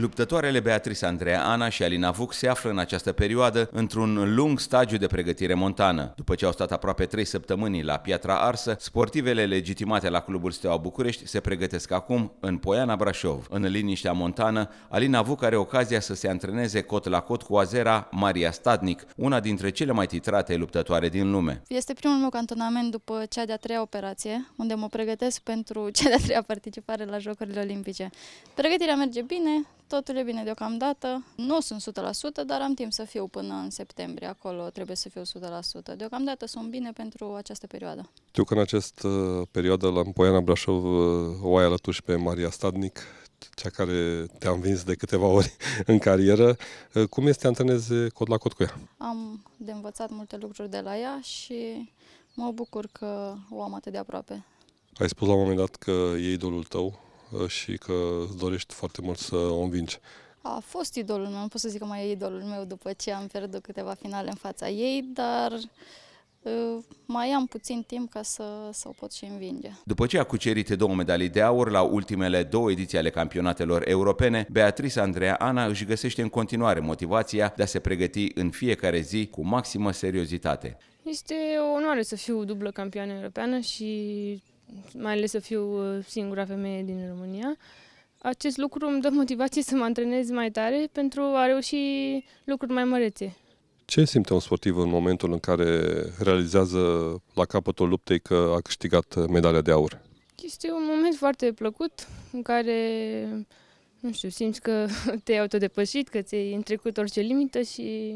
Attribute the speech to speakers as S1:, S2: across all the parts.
S1: Luptătoarele Beatrice Ana și Alina Vuc se află în această perioadă într-un lung stagiu de pregătire montană. După ce au stat aproape 3 săptămâni la Piatra Arsă, sportivele legitimate la Clubul Steaua București se pregătesc acum în Poiana Brașov. În liniștea montană, Alina Vuc are ocazia să se antreneze cot la cot cu azera Maria Stadnic, una dintre cele mai titrate luptătoare din lume.
S2: Este primul meu cantonament după cea de-a treia operație, unde mă pregătesc pentru cea de-a treia participare la Jocurile Olimpice. Pregătirea merge bine, Totul e bine deocamdată. Nu sunt 100%, dar am timp să fiu până în septembrie. Acolo trebuie să fiu 100%. Deocamdată sunt bine pentru această perioadă.
S3: Știu că în această uh, perioadă la Poiana Brașov uh, o ai alături pe Maria Stadnic, cea care te-a învins de câteva ori în carieră. Uh, cum este să antrenezi cod la cod cu ea?
S2: Am de învățat multe lucruri de la ea și mă bucur că o am atât de aproape.
S3: Ai spus la un moment dat că e idolul tău, Uh, și că îți dorești foarte mult să o învingi.
S2: A fost idolul meu, pot să zic că mai e idolul meu după ce am pierdut câteva finale în fața ei, dar uh, mai am puțin timp ca să, să o pot și învinge.
S1: După ce a cucerit două medalii de aur la ultimele două ediții ale campionatelor europene, Beatrice Andreea Ana își găsește în continuare motivația de a se pregăti în fiecare zi cu maximă seriozitate.
S4: Este o onoare să fiu dublă campioană europeană și mai ales să fiu uh, singura femeie din România. Acest lucru îmi dă motivație să mă antrenez mai tare pentru a reuși lucruri mai mărețe.
S3: Ce simte un sportiv în momentul în care realizează la capătul luptei că a câștigat medalia de aur?
S4: Este un moment foarte plăcut în care, nu știu, simți că te-ai autodepășit, că ți-ai întrecut orice limită și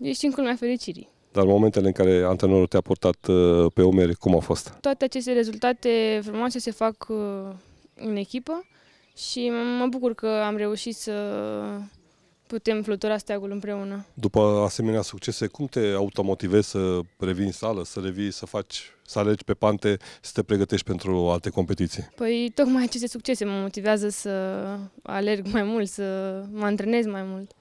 S4: ești în culmea fericirii.
S3: Dar momentele în care antrenorul te-a portat uh, pe umeri, cum a fost?
S4: Toate aceste rezultate frumoase se fac uh, în echipă și mă bucur că am reușit să putem flutura steagul împreună.
S3: După asemenea succese, cum te automotivezi să revii în sală, să revii, să faci, să alegi pe pante, să te pregătești pentru alte competiții?
S4: Păi tocmai aceste succese mă motivează să alerg mai mult, să mă antrenez mai mult.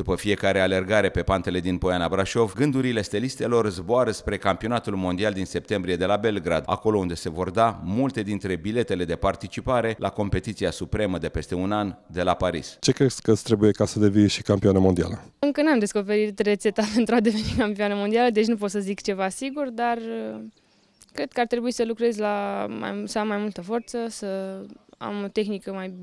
S1: După fiecare alergare pe pantele din Poiana Brașov, gândurile stelistelor zboară spre campionatul mondial din septembrie de la Belgrad, acolo unde se vor da multe dintre biletele de participare la competiția supremă de peste un an de la Paris.
S3: Ce crezi că trebuie ca să devii și campioană mondială?
S4: Încă n-am descoperit rețeta pentru a deveni campioană mondială, deci nu pot să zic ceva sigur, dar uh, cred că ar trebui să lucrez la mai, să am mai multă forță, să am o tehnică mai,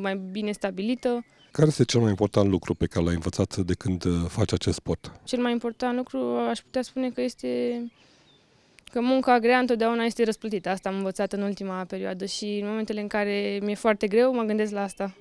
S4: mai bine stabilită,
S3: care este cel mai important lucru pe care l-ai învățat de când uh, faci acest sport?
S4: Cel mai important lucru aș putea spune că este că munca grea întotdeauna este răsplătită. Asta am învățat în ultima perioadă și în momentele în care mi-e foarte greu, mă gândesc la asta.